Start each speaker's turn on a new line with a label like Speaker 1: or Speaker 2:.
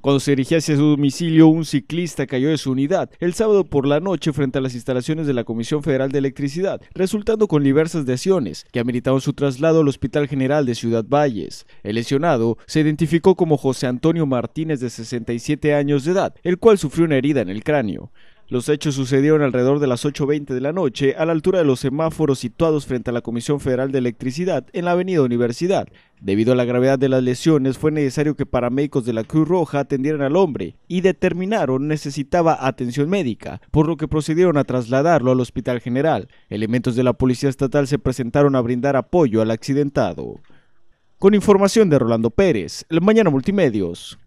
Speaker 1: Cuando se dirigía hacia su domicilio, un ciclista cayó de su unidad el sábado por la noche frente a las instalaciones de la Comisión Federal de Electricidad, resultando con diversas lesiones que ameritaron su traslado al Hospital General de Ciudad Valles. El lesionado se identificó como José Antonio Martínez de 67 años de edad, el cual sufrió una herida en el cráneo. Los hechos sucedieron alrededor de las 8.20 de la noche a la altura de los semáforos situados frente a la Comisión Federal de Electricidad en la Avenida Universidad. Debido a la gravedad de las lesiones fue necesario que paramédicos de la Cruz Roja atendieran al hombre y determinaron que necesitaba atención médica, por lo que procedieron a trasladarlo al Hospital General. Elementos de la Policía Estatal se presentaron a brindar apoyo al accidentado. Con información de Rolando Pérez, el Mañana Multimedios.